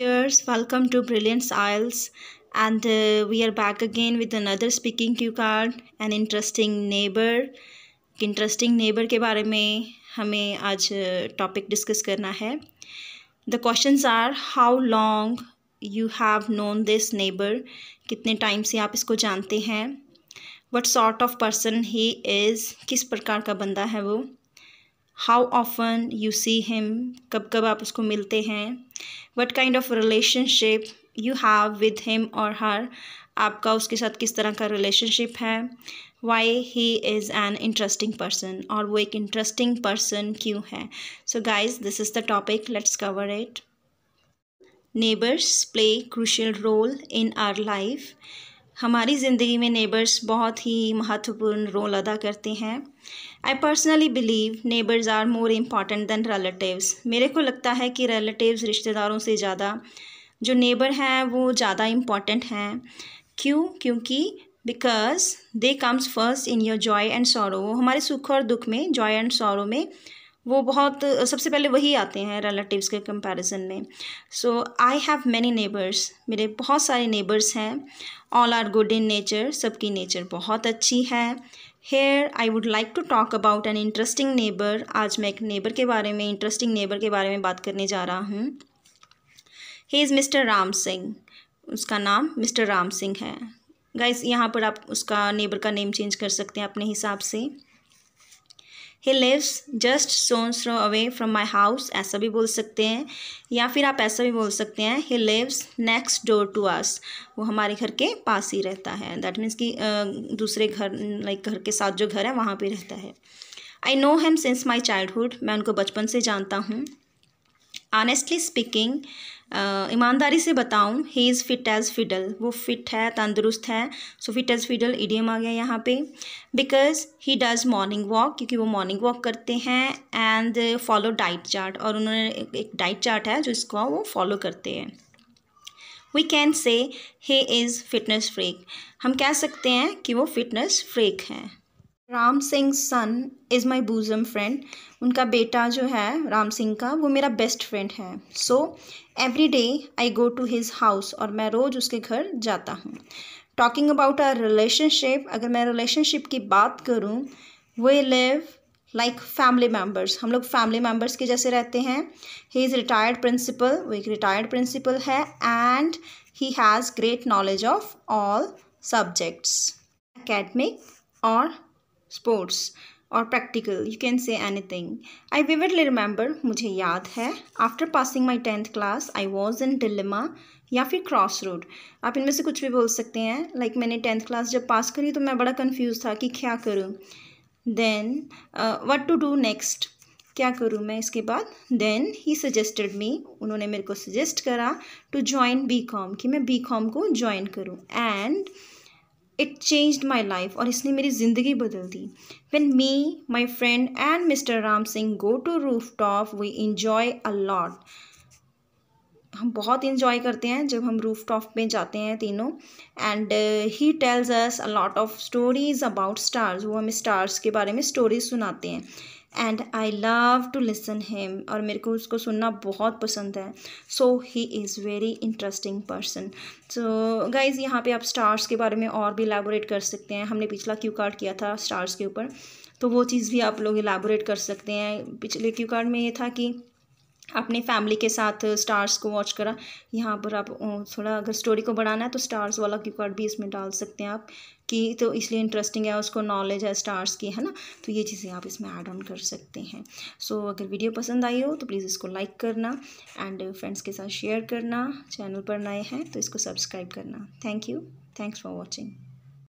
Viewers, welcome to Brilliant Isles and uh, we are back again with another speaking cue card an interesting neighbor interesting neighbor के बारे में हमें आज topic discuss करना है The questions are: How long you have known this neighbor? कितने time से आप इसको जानते हैं What sort of person he is? किस प्रकार का बंदा है वो how often you see him कब कब आप उसको मिलते हैं what kind of relationship you have with him और हर आपका उसके साथ किस तरह का रिलेशनशिप है why he is an interesting person और वो एक इंटरेस्टिंग पर्सन क्यों है so guys this is the topic let's cover it neighbours play crucial role in our life हमारी ज़िंदगी में नेबर्स बहुत ही महत्वपूर्ण रोल अदा करते हैं I personally believe neighbours are more important than relatives मेरे को लगता है कि रिलेटिव्स रिश्तेदारों से ज़्यादा जो नेबर हैं वो ज़्यादा इम्पॉर्टेंट हैं क्यों क्योंकि because they comes first in your joy and sorrow वो हमारे सुख और दुख में जॉय एंड सॉरो में वो बहुत सबसे पहले वही आते हैं रिलेटिव्स के कंपैरिजन में so I have many neighbours मेरे बहुत सारे नेबर्स हैं all are good in nature सबकी नेचर बहुत अच्छी है here I would like to talk about an interesting neighbour आज मैं एक नेबर के बारे में इंटरेस्टिंग नेबर के बारे में बात करने जा रहा हूँ he is mister Ram Singh उसका नाम मिस्टर राम सिंह है गाइस यहाँ पर आप उसका नेबर का नेम चेंज कर सकते हैं अपने हिसाब से he lives just stone's throw away from my house ऐसा भी बोल सकते हैं या फिर आप ऐसा भी बोल सकते हैं he lives next door to us वो हमारे घर के पास ही रहता है दैट मीन्स कि दूसरे घर लाइक घर के साथ जो घर है वहाँ पे रहता है I know him since my childhood मैं उनको बचपन से जानता हूँ ऑनेस्टली स्पीकिंग ईमानदारी से बताऊँ he is fit as fiddle वो फिट है तंदुरुस्त है so fit as fiddle idiom आ गया यहाँ पे because he does morning walk क्योंकि वो मॉर्निंग वॉक करते हैं एंड फॉलो डाइट चार्ट और उन्होंने एक डाइट चार्ट है जो इसको वो फॉलो करते हैं we can say he is fitness freak हम कह सकते हैं कि वो फिटनेस फ्रेक हैं Ram Singh son is my bosom friend उनका बेटा जो है राम सिंह का वो मेरा बेस्ट फ्रेंड है so every day I go to his house और मैं रोज़ उसके घर जाता हूँ टॉकिंग अबाउट आर रिलेशनशिप अगर मैं रिलेशनशिप की बात करूँ we live like family members हम लोग फैमिली मेम्बर्स के जैसे रहते हैं ही इज़ रिटायर्ड प्रिंसिपल वो एक रिटायर्ड प्रिंसिपल है and he has great knowledge of all subjects academic और स्पोर्ट्स और practical you can say anything I vividly remember मुझे याद है after passing my tenth class I was in dilemma या फिर क्रॉस रोड आप इनमें से कुछ भी बोल सकते हैं लाइक like मैंने टेंथ क्लास जब पास करी तो मैं बड़ा कन्फ्यूज था कि क्या करूँ then what to do next क्या करूँ मैं इसके बाद देन ही सजेस्टेड मी उन्होंने मेरे को सजेस्ट करा टू ज्वाइन बी कॉम कि मैं बी कॉम को ज्वाइन करूँ and it change my life और इसने मेरी ज़िंदगी बदल दी when me my friend and mister Ram Singh go to roof top we enjoy a lot हम बहुत इन्जॉय करते हैं जब हम रूफ टॉप में जाते हैं तीनों and he tells us a lot of stories about stars वो हमें स्टार्स के बारे में स्टोरीज सुनाते हैं and I love to listen him और मेरे को उसको सुनना बहुत पसंद है so he is very interesting person so guys यहाँ पे आप स्टार्स के बारे में और भी एलेबोरेट कर सकते हैं हमने पिछला क्यू कार्ड किया था स्टार्स के ऊपर तो वो चीज़ भी आप लोग इलेबोरेट कर सकते हैं पिछले क्यू कार्ड में ये था कि अपने फैमिली के साथ स्टार्स को वॉच करा यहाँ पर आप थोड़ा अगर स्टोरी को बढ़ाना है तो स्टार्स वाला क्यू कार्ड भी इसमें डाल सकते हैं आप कि तो इसलिए इंटरेस्टिंग है उसको नॉलेज है स्टार्स की है ना तो ये चीज़ें आप इसमें ऐड ऑन कर सकते हैं सो so, अगर वीडियो पसंद आई हो तो प्लीज़ इसको लाइक करना एंड फ्रेंड्स के साथ शेयर करना चैनल पर नए हैं तो इसको सब्सक्राइब करना thank you thanks for watching